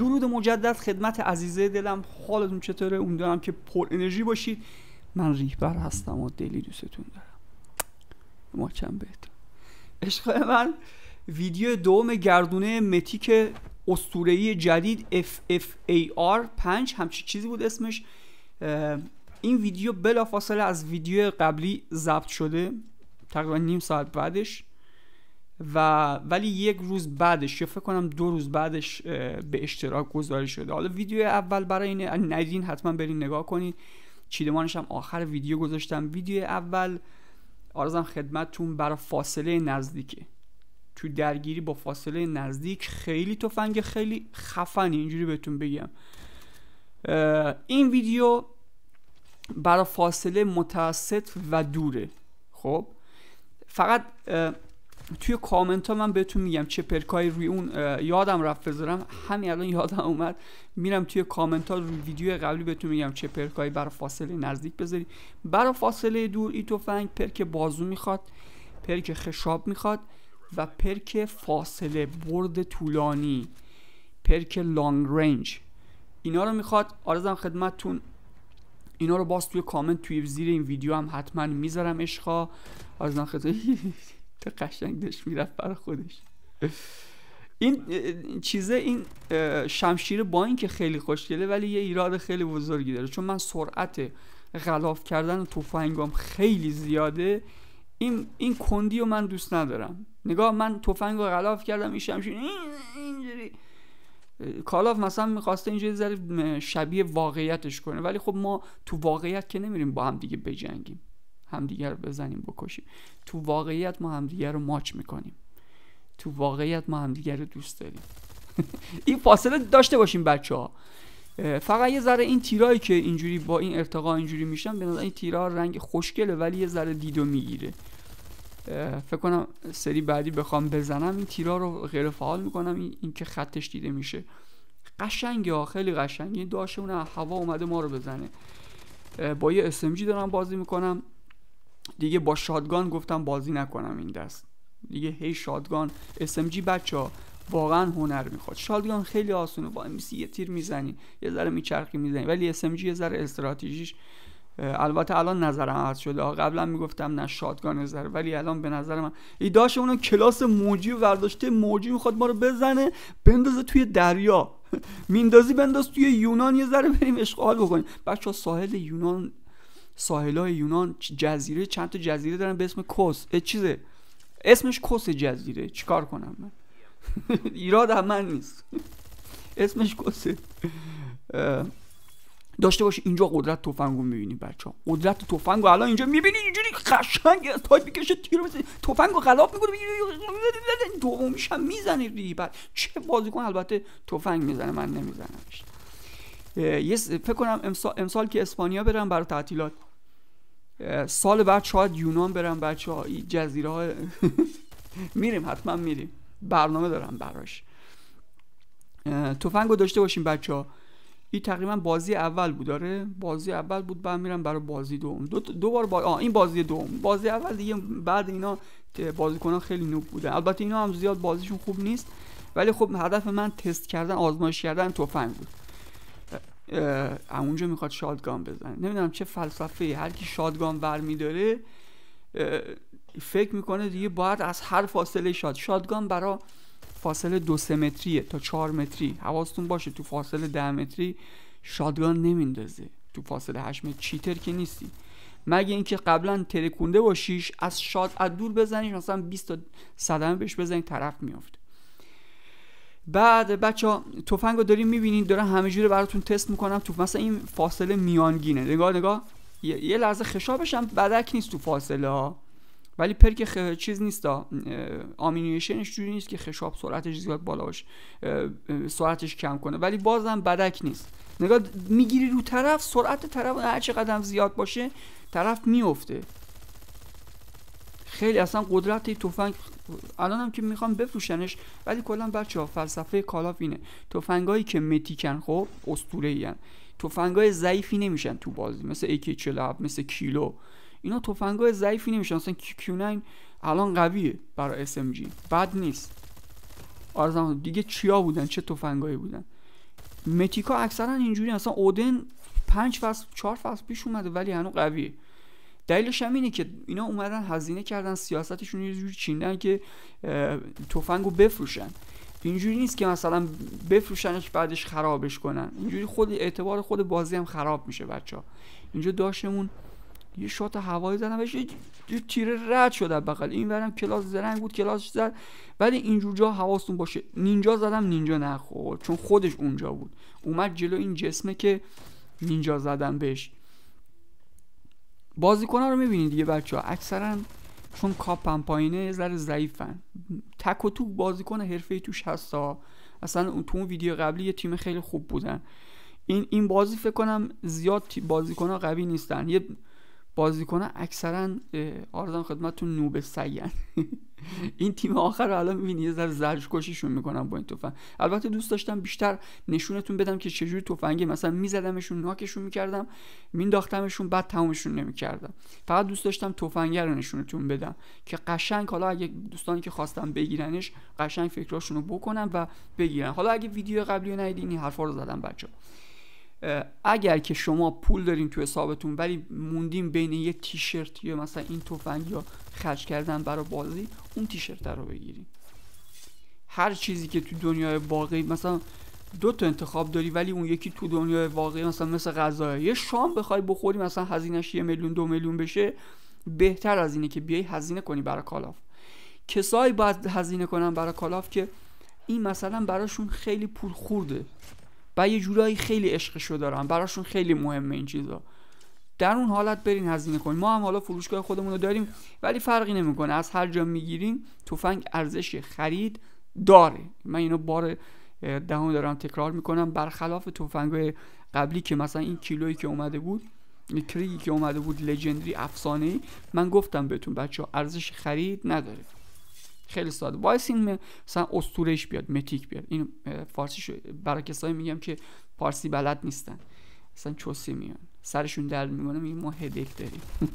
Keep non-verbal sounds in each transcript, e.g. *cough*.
درود مجدد خدمت عزیزه دلم حالتون چطوره امیدوارم که پر انرژی باشید من ریهبر هستم و دلی دوستتون دارم چند بهتون عشق من ویدیو دوم گردونه متیک استورهی جدید FFAR 5 همچی چیزی بود اسمش این ویدیو بلافاصله از ویدیو قبلی ضبط شده تقریبا نیم ساعت بعدش و ولی یک روز بعدش یا فکر کنم دو روز بعدش به اشتراک گذاری شده حالا ویدیو اول برای این ندین حتما برین نگاه کنید چیدمانش هم آخر ویدیو گذاشتم ویدیو اول آرزم خدمتتون برای فاصله نزدیکه تو درگیری با فاصله نزدیک خیلی تفنگ خیلی خفنی اینجوری بهتون بگم این ویدیو برای فاصله متوسط و دوره خب فقط توی کامنت ها من بهتون میگم چه پرکای روی اون یادم رفت بذارم همین الان یادم اومد میرم توی کامنت ها روی ویدیو قبلی بهتون میگم چه پرکایی بر فاصله نزدیک بذاری برای فاصله دور ای تفنگ پرک بازو میخواد پرک خشاب میخواد و پرک فاصله برد طولانی پرک لانگ رنج اینا رو میخواد آرزم خدمتتون اینا رو باز توی کامنت توی زیر این ویدیو هم حتما میذارم اشخا آرزم خدمت *laughs* تا قشنگ داشت میرفت برای خودش این چیزه این شمشیر با این که خیلی خوشگله ولی یه ایراد خیلی بزرگی داره چون من سرعت غلاف کردن تفنگام خیلی زیاده این این کندی رو من دوست ندارم نگاه من تفنگ رو غلاف کردم این شمشیر اینجوری کالاف مثلا میخواسته اینجوری ذره شبیه واقعیتش کنه ولی خب ما تو واقعیت که نمیریم با هم دیگه بجنگیم همدیگر بزنیم بکشیم تو واقعیت ما همدیگر رو ماچ میکنیم تو واقعیت ما همدیگر رو دوست داریم *laughs* این فاصله داشته باشیم بچه ها فقط یه ذره این تیرایی که اینجوری با این ارتقا اینجوری میشن به نظر این تیرا رنگ خوشگله ولی یه ذره دیدو میگیره فکر کنم سری بعدی بخوام بزنم این تیرا رو غیر فعال میکنم این, که خطش دیده میشه قشنگه ها خیلی قشنگه این داشه اون هوا اومده ما رو بزنه با یه اسمجی دارم بازی میکنم دیگه با شادگان گفتم بازی نکنم این دست دیگه هی شادگان SMG بچه ها واقعا هنر میخواد شادگان خیلی آسونه با سی یه تیر میزنی یه ذره میچرخی میزنی ولی SMG یه ذره استراتژیش البته الان نظرم عوض شده قبلا میگفتم نه شادگان نظر ولی الان به نظر من ایداش اونو کلاس موجی ورداشته موجی میخواد ما رو بزنه بندازه توی دریا *laughs* میندازی بنداز توی یونان یه ذره بریم اشغال بکنیم بچه ساحل یونان های یونان جزیره چند تا جزیره دارن به اسم کس چیزه اسمش کس جزیره چیکار کنم من *laughs* ایراد هم من نیست *laughs* اسمش کوسه. داشته باشی اینجا قدرت تفنگ رو میبینی بچه ها قدرت تفنگ الان اینجا میبینی اینجوری قشنگ از تایپ میکشه تیر مثل تفنگ خلاف میکنه دومیش هم میزنه چه بازیکن البته تفنگ میزنه من نمیزنمش فکر کنم امسال, امسال که اسپانیا برم برای تعطیلات سال بعد شاید یونان برم بچه ها جزیره ها *laughs* میریم حتما میریم برنامه دارم براش تفنگو داشته باشیم بچه ها این تقریبا بازی اول بود داره بازی اول بود بعد میرم برای بازی دوم دو, دو بار این بازی دوم بازی اول دیگه بعد اینا بازیکنان خیلی نوب بودن البته اینا هم زیاد بازیشون خوب نیست ولی خب هدف من تست کردن آزمایش کردن تفنگ بود اونجا میخواد شادگان بزنه نمیدونم چه فلسفه ای. هر کی شادگان برمی داره فکر میکنه دیگه باید از هر فاصله شاد شادگان برا فاصله دو سه متریه تا چهار متری حواستون باشه تو فاصله ده متری شادگان نمیندازه تو فاصله هشت متر چیتر که نیستی مگه اینکه قبلا ترکونده باشیش از شاد از دور بزنیش مثلا 20 تا صدمه بهش بزنی طرف میافته بعد بچه ها تفنگ رو داریم میبینین دارن همه جوره براتون تست میکنم تو مثلا این فاصله میانگینه نگاه نگاه یه, لحظه خشابش هم بدک نیست تو فاصله ها ولی پرک چیز نیست آمینویشنش جوری نیست که خشاب سرعتش زیاد بالا باشه سرعتش کم کنه ولی بازم بدک نیست نگاه میگیری رو طرف سرعت طرف هر چه قدم زیاد باشه طرف میفته خیلی اصلا قدرت تفنگ الان هم که میخوام بفروشنش ولی کلا بچه ها فلسفه کالاف اینه هایی که متیکن خب استوره این های ضعیفی نمیشن تو بازی مثل AK47 مثل کیلو اینا های ضعیفی نمیشن اصلا Q9 الان قویه برای SMG بد نیست آرزم دیگه چیا بودن چه تفنگایی بودن متیکا اکثرا اینجوری اصلا اودن 5 فصل 4 فصل پیش اومده ولی هنوز قویه دلیلش هم اینه که اینا اومدن هزینه کردن سیاستشون یه جوری چیندن که تفنگو بفروشن اینجوری نیست که مثلا بفروشنش بعدش خرابش کنن اینجوری خود اعتبار خود بازی هم خراب میشه بچه ها اینجا داشتمون یه شات هوایی زدن بهش یه تیره رد شد اینورم این کلاس زرنگ بود کلاس زد ولی اینجور جا حواستون باشه نینجا زدم نینجا نخورد چون خودش اونجا بود اومد جلو این جسمه که نینجا زدم بهش ها رو میبینید دیگه بچه ها اکثرا چون هم پایینه یه ذره ضعیفن تک و تو بازیکن حرفه‌ای توش هستا اصلا تو اون ویدیو قبلی یه تیم خیلی خوب بودن این این بازی فکر کنم زیاد ها قوی نیستن یه بازیکنها اکثرا آرزم خدمتتون نوب سیان *laughs* این تیم آخر رو الان میبینی یه ذره کشیشون میکنم با این تفنگ البته دوست داشتم بیشتر نشونتون بدم که چجوری توفنگی مثلا میزدمشون ناکشون میکردم مینداختمشون بعد تمومشون نمیکردم فقط دوست داشتم تفنگ رو نشونتون بدم که قشنگ حالا اگه دوستانی که خواستم بگیرنش قشنگ فکراشونو بکنم و بگیرن حالا اگه ویدیو قبلی رو ندیدین این حرفا رو زدم بچه اگر که شما پول دارین تو حسابتون ولی موندین بین یه تیشرت یا مثلا این تفنگ یا خرج کردن برای بازی اون تیشرت رو بگیریم هر چیزی که تو دنیای واقعی مثلا دو تا انتخاب داری ولی اون یکی تو دنیای واقعی مثلا مثل غذا یه شام بخوای بخوری مثلا هزینش یه میلیون دو میلیون بشه بهتر از اینه که بیای هزینه کنی برای کالاف کسایی باید هزینه کنن برای کالاف که این مثلا براشون خیلی پول خورده و یه جورایی خیلی عشقشو دارم براشون خیلی مهمه این چیزا در اون حالت برین هزینه کنین ما هم حالا فروشگاه خودمون رو داریم ولی فرقی نمیکنه از هر جا میگیرین تفنگ ارزش خرید داره من اینو بار دهم دارم تکرار میکنم برخلاف تفنگ قبلی که مثلا این کیلویی که اومده بود کریگی که اومده بود لژندری افسانه ای من گفتم بهتون بچه ارزش خرید نداره خیلی ساده باعث این مثلا استورش بیاد متیک بیاد این فارسی برای کسایی میگم که فارسی بلد نیستن مثلا چوسی میان سرشون درد میکنه میگه ما هدک داریم *laughs*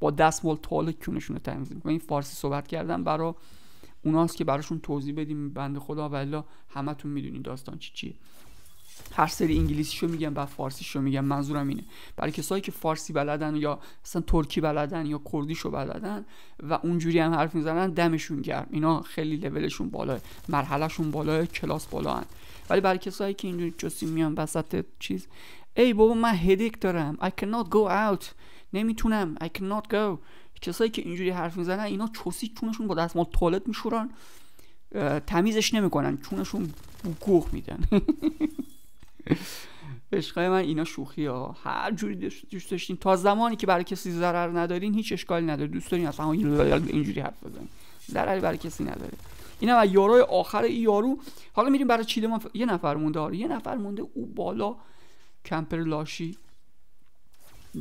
با دست تال کونشون رو تمیز میکنه این فارسی صحبت کردن برای اوناست که براشون توضیح بدیم بنده خدا و همتون میدونین داستان چی چیه هر سری انگلیسیشو میگم بعد فارسیشو میگم منظورم اینه برای کسایی که فارسی بلدن یا مثلا ترکی بلدن یا کردیشو بلدن و اونجوری هم حرف میزنن دمشون گرم اینا خیلی لولشون بالاه مرحلهشون بالاه کلاس بالا هن. ولی برای کسایی که اینجوری چوسی میان وسط چیز ای بابا من هدیک دارم I cannot go out نمیتونم I cannot go کسایی که اینجوری حرف میزنن اینا چوسی چونشون با دستمال توالت میشورن تمیزش نمیکنن چونشون بوکوخ میدن *laughs* عشقای من اینا شوخی ها هر جوری دوست داشتین تا زمانی که برای کسی ضرر ندارین هیچ اشکالی نداره دوست دارین اصلا اینجوری حرف بزنین ضرری برای کسی نداره اینا و یارو آخر ای یارو حالا میریم برای ما یه نفر مونده آره یه نفر مونده او بالا کمپر لاشی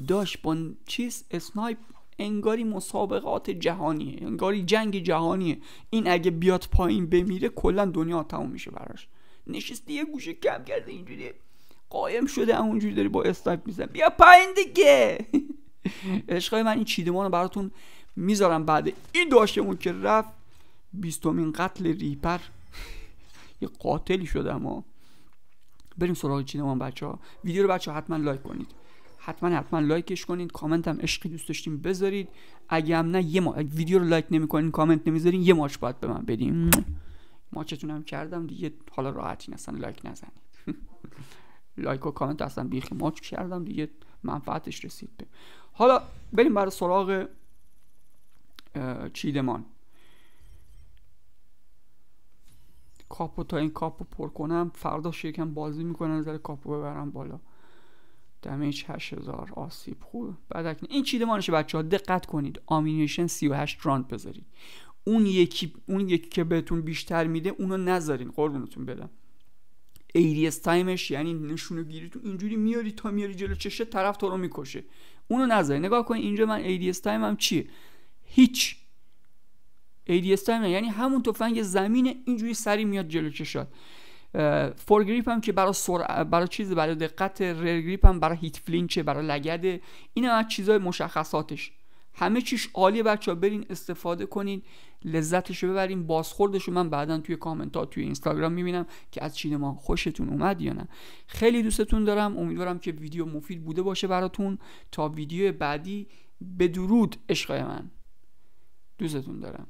داشت با چیز اسنایپ انگاری مسابقات جهانیه انگاری جنگ جهانیه این اگه بیاد پایین بمیره کلا دنیا تموم میشه براش نشسته یه گوشه کم کرده اینجوری قایم شده اونجوری داری با استایپ میزن بیا پایین دیگه عشقای من این چیدمان رو براتون میذارم بعد این داشتمون که رفت بیستمین قتل ریپر یه قاتلی شده اما بریم سراغ چیدمان بچه ها ویدیو رو بچه ها حتما لایک کنید حتما حتما لایکش کنید کامنت هم عشقی دوست داشتیم بذارید اگه هم نه یه ما ویدیو رو لایک نمیکنین کامنت نمیذارین یه ماچ باید به من بدیم. چتونم کردم دیگه حالا راحتی اصلا لایک نزنید لایک و کامنت اصلا بیخی ماچ کردم دیگه منفعتش رسید به حالا بریم برای سراغ چیدمان کاپو تا این کاپو پر کنم فردا شکم بازی میکنم زر کاپو ببرم بالا دمیج 8000 آسیب خوب بعد این چیدمانش بچه ها دقت کنید آمینیشن 38 راند بذارید اون یکی اون یکی که بهتون بیشتر میده اونو نذارین قربونتون بدم ایریس تایمش یعنی نشونو گیریتون اینجوری میاری تا میاری جلو چشه طرف تو رو میکشه اونو نذارین نگاه کن اینجا من ایریس تایم هم چیه هیچ ایریس تایم یعنی همون تفنگ زمین اینجوری سری میاد جلو چشات فور گریپ هم که برای سر... برای چیز برای دقت ریل گریپ هم برای هیت فلینچه برای لگده این هم از چیزای مشخصاتش همه چیش عالی بچه ها برین استفاده کنین لذتشو ببرین بازخوردش من بعدا توی کامنت توی اینستاگرام میبینم که از چین ما خوشتون اومد یا نه خیلی دوستتون دارم امیدوارم که ویدیو مفید بوده باشه براتون تا ویدیو بعدی به درود عشقای من دوستتون دارم